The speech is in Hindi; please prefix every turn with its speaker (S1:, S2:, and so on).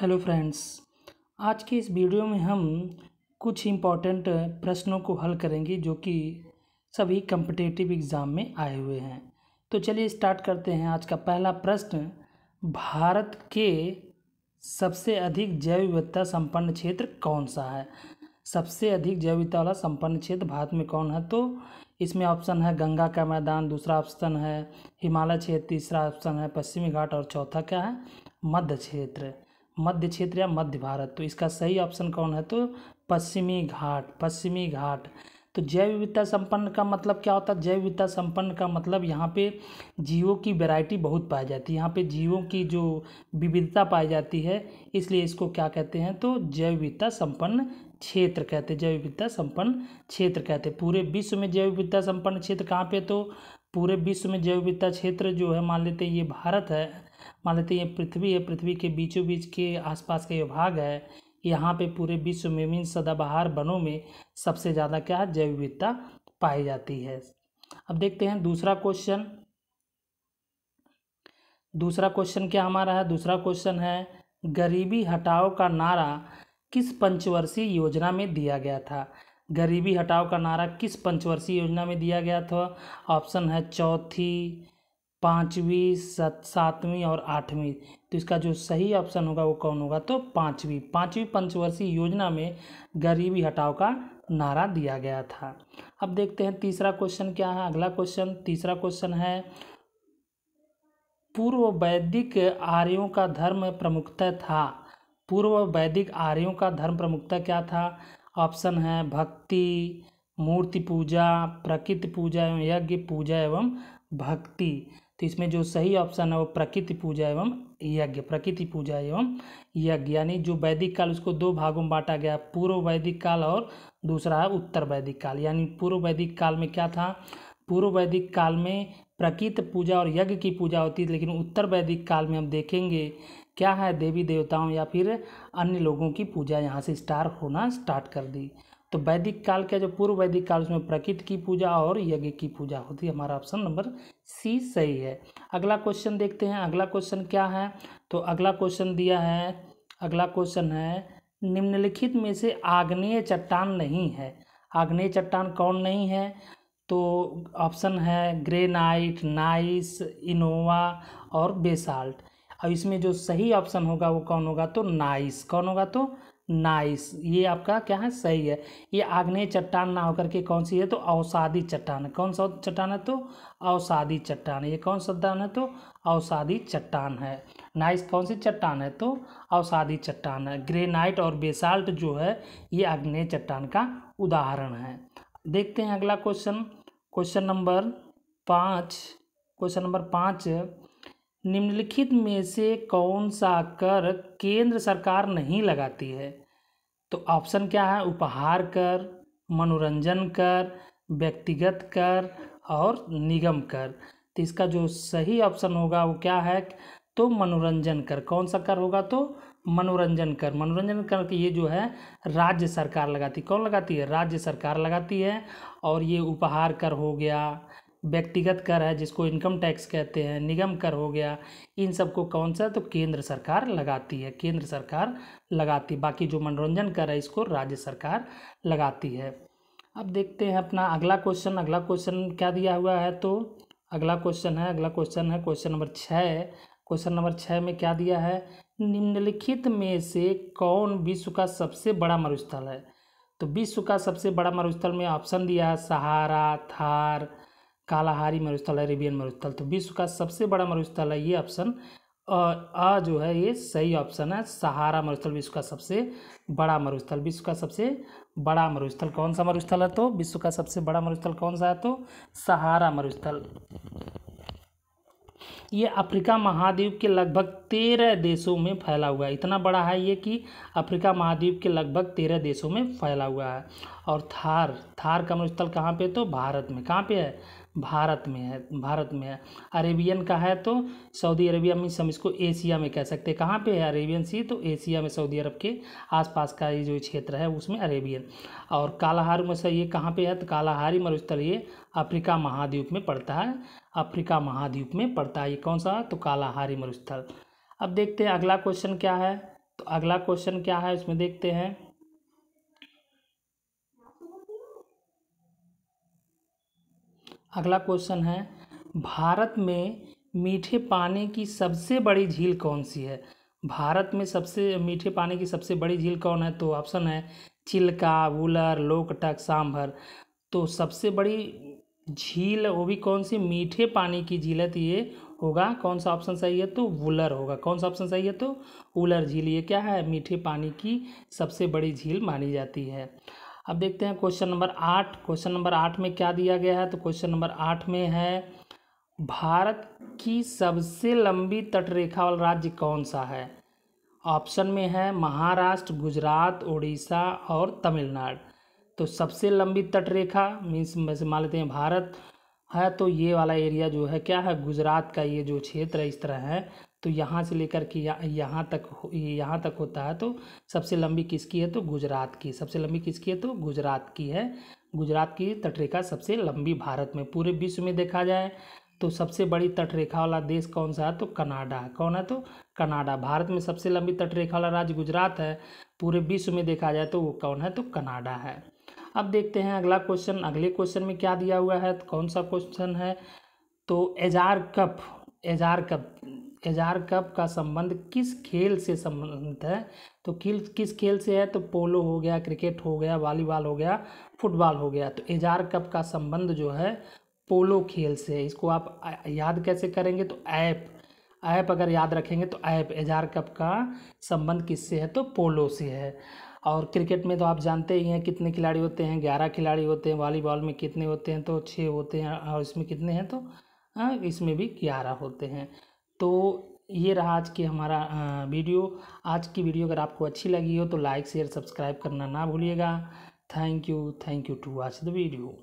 S1: हेलो फ्रेंड्स आज के इस वीडियो में हम कुछ इम्पॉर्टेंट प्रश्नों को हल करेंगे जो कि सभी कम्पिटेटिव एग्ज़ाम में आए हुए हैं तो चलिए स्टार्ट करते हैं आज का पहला प्रश्न भारत के सबसे अधिक जैव विविधता संपन्न क्षेत्र कौन सा है सबसे अधिक जैव विविधता वाला संपन्न क्षेत्र भारत में कौन है तो इसमें ऑप्शन है गंगा का मैदान दूसरा ऑप्शन है हिमालय क्षेत्र तीसरा ऑप्शन है पश्चिमी घाट और चौथा क्या है मध्य क्षेत्र मध्य क्षेत्र या मध्य भारत तो इसका सही ऑप्शन कौन है तो पश्चिमी घाट पश्चिमी घाट तो जैव विविधता संपन्न का मतलब क्या होता है जैव विविधता संपन्न का मतलब यहाँ पे जीवों की वैरायटी बहुत पाई जाती है यहाँ पे जीवों की जो विविधता पाई जाती है इसलिए इसको क्या कहते हैं तो जैव विविधता संपन्न क्षेत्र कहते हैं जैव विविधता संपन्न क्षेत्र कहते हैं पूरे विश्व में जैव विविधता संपन्न क्षेत्र कहाँ पे तो पूरे विश्व में जैव विविधता क्षेत्र जो है मान लेते हैं ये भारत है मान लेते हैं ये पृथ्वी है पृथ्वी के बीचों बीच के आसपास का ये भाग है यहाँ पे पूरे विश्व में मीन सदाबहार वनों में सबसे ज़्यादा क्या है जैव विविधता पाई जाती है अब देखते हैं दूसरा क्वेश्चन दूसरा क्वेश्चन क्या हमारा है दूसरा क्वेश्चन है गरीबी हटाओ का नारा किस पंचवर्षीय योजना में दिया गया था गरीबी हटाओ का नारा किस पंचवर्षीय योजना में दिया गया था ऑप्शन है चौथी पाँचवीं सत सातवीं और आठवीं तो इसका जो सही ऑप्शन होगा वो कौन होगा तो पाँचवीं पाँचवीं पंचवर्षीय योजना में गरीबी हटाओ का नारा दिया गया था अब देखते हैं तीसरा क्वेश्चन क्या है अगला क्वेश्चन तीसरा क्वेश्चन है पूर्व वैदिक आर्यों का धर्म प्रमुखता था पूर्व वैदिक आर्यों का धर्म प्रमुखता क्या था ऑप्शन है भक्ति मूर्ति पूजा प्रकृति पूजा एवं यज्ञ पूजा एवं भक्ति तो इसमें जो सही ऑप्शन है वो प्रकृति पूजा एवं यज्ञ प्रकृति पूजा एवं यज्ञ यानी जो वैदिक काल उसको दो भागों में बांटा गया पूर्व वैदिक काल और दूसरा है उत्तर वैदिक काल यानी पूर्व वैदिक काल में क्या था पूर्व वैदिक काल में प्रकृत पूजा और यज्ञ की पूजा होती है लेकिन उत्तर वैदिक काल में हम देखेंगे क्या है देवी देवताओं या फिर अन्य लोगों की पूजा यहाँ से स्टार होना स्टार्ट कर दी तो वैदिक काल का जो पूर्व वैदिक काल उसमें प्रकृति की पूजा और यज्ञ की पूजा होती है हमारा ऑप्शन नंबर सी सही है अगला क्वेश्चन देखते हैं अगला क्वेश्चन क्या है तो अगला क्वेश्चन दिया है अगला क्वेश्चन है निम्नलिखित में से आग्नेय चट्टान नहीं है आग्नेय चट्टान कौन नहीं है तो ऑप्शन है ग्रेनाइट नाइस इनोवा और बेसाल्ट अब इसमें जो सही ऑप्शन होगा वो कौन होगा तो नाइस कौन होगा तो नाइस ये आपका क्या है सही है ये आग्नेय चट्टान ना होकर के कौन सी है तो औसादी चट्टान कौन सा चट्टान है तो औसादी चट्टान ये कौन सा है तो औसादी चट्टान है नाइस कौन सी चट्टान है तो औसादी चट्टान है ग्रेनाइट और बेसाल्ट जो है ये आग्नेय चट्टान का उदाहरण है देखते हैं अगला क्वेश्चन क्वेश्चन नंबर पाँच क्वेश्चन नंबर पाँच निम्नलिखित में से कौन सा कर केंद्र सरकार नहीं लगाती है तो ऑप्शन क्या है उपहार कर मनोरंजन कर व्यक्तिगत कर और निगम कर तो इसका जो सही ऑप्शन होगा वो क्या है तो मनोरंजन कर कौन सा कर होगा तो मनोरंजन कर मनोरंजन कर ये जो है राज्य सरकार लगाती कौन लगाती है राज्य सरकार लगाती है और ये उपहार कर हो गया व्यक्तिगत कर है जिसको इनकम टैक्स कहते हैं निगम कर हो गया इन सबको कौन सा तो केंद्र सरकार लगाती है केंद्र सरकार लगाती बाकी जो मनोरंजन कर है इसको राज्य सरकार लगाती है अब देखते हैं अपना अगला क्वेश्चन अगला क्वेश्चन क्या दिया हुआ है तो अगला क्वेश्चन है अगला क्वेश्चन है क्वेश्चन नंबर छः क्वेश्चन नंबर छः में क्या दिया है निम्नलिखित में से कौन विश्व का सबसे बड़ा मरुस्थल है तो विश्व का सबसे बड़ा मरुस्थल में ऑप्शन दिया है सहारा थार कालाहारी मरुस्थल है रेबियन मरुस्थल तो विश्व का सबसे बड़ा मरुस्थल है ये ऑप्शन अ जो है ये सही ऑप्शन है सहारा मरुस्थल विश्व का सबसे बड़ा मरुस्थल विश्व का सबसे बड़ा मरुस्थल कौन सा मरुस्थल है तो विश्व का सबसे बड़ा मरुस्थल कौन सा है तो सहारा मरुस्थल ये अफ्रीका महाद्वीप के लगभग तेरह देशों में फैला हुआ है इतना बड़ा है ये कि अफ्रीका महाद्वीप के लगभग तेरह देशों में फैला हुआ है और थार थार का मरुस्थल कहाँ पे तो भारत में कहाँ पे है भारत में है भारत में है अरेबियन का है तो सऊदी अरेबिया में हम इसको एशिया में कह सकते हैं कहाँ पे है अरेबियन सी तो एशिया में सऊदी अरब के आसपास का ये जो क्षेत्र है उसमें अरेबियन और कालाहार में से ये कहाँ पे है तो कालाहारी मरुस्थल ये अफ्रीका महाद्वीप में पड़ता है अफ्रीका महाद्वीप में पड़ता है ये कौन सा तो कालाहारी मरुस्थल अब देखते हैं अगला क्वेश्चन क्या है तो अगला क्वेश्चन क्या है उसमें देखते हैं अगला क्वेश्चन है भारत में मीठे पानी की सबसे बड़ी झील कौन सी है भारत में सबसे मीठे पानी की सबसे बड़ी झील कौन है तो ऑप्शन है चिल्का वुलर लोकटक सांभर तो सबसे बड़ी झील वो भी कौन सी मीठे पानी की झील है तो ये होगा कौन सा ऑप्शन सही है तो वुलर होगा कौन सा ऑप्शन सही है तो वुलर झील ये क्या है मीठे पानी की सबसे बड़ी झील मानी जाती है अब देखते हैं क्वेश्चन नंबर आठ क्वेश्चन नंबर आठ में क्या दिया गया है तो क्वेश्चन नंबर आठ में है भारत की सबसे लंबी तटरेखा वाला राज्य कौन सा है ऑप्शन में है महाराष्ट्र गुजरात उड़ीसा और तमिलनाडु तो सबसे लंबी तटरेखा मीन्स वैसे मान लेते हैं भारत है तो ये वाला एरिया जो है क्या है गुजरात का ये जो क्षेत्र है इस तरह है तो यहाँ से लेकर के यहाँ तक यहाँ तक होता है तो सबसे लंबी किसकी है तो गुजरात की सबसे लंबी किसकी है तो गुजरात की है गुजरात की तटरेखा सबसे लंबी भारत में पूरे विश्व में देखा जाए तो सबसे बड़ी तटरेखा वाला देश कौन सा है तो कनाडा कौन है तो कनाडा भारत में सबसे लंबी तटरेखा वाला राज्य गुजरात है पूरे विश्व में देखा जाए तो वो कौन है तो कनाडा है अब देखते हैं अगला क्वेश्चन अगले क्वेश्चन में क्या दिया हुआ है तो कौन सा क्वेश्चन है तो एजार कप एजार कप एजार कप का संबंध किस खेल से संबंधित है तो खेल किस खेल से है तो पोलो हो गया क्रिकेट हो गया वॉलीबॉल हो गया फुटबॉल हो गया तो एजार कप का संबंध जो है पोलो खेल से है इसको आप याद कैसे करेंगे तो ऐप ऐप अगर याद रखेंगे तो ऐप एजार कप का संबंध किससे है तो पोलो से है और क्रिकेट में तो आप जानते ही हैं कितने खिलाड़ी होते हैं ग्यारह खिलाड़ी होते हैं वॉलीबॉल में कितने होते हैं तो छः होते हैं और इसमें कितने हैं तो इसमें भी ग्यारह होते हैं तो ये रहा आज की हमारा वीडियो आज की वीडियो अगर आपको अच्छी लगी हो तो लाइक शेयर सब्सक्राइब करना ना भूलिएगा thank you thank you to watch the video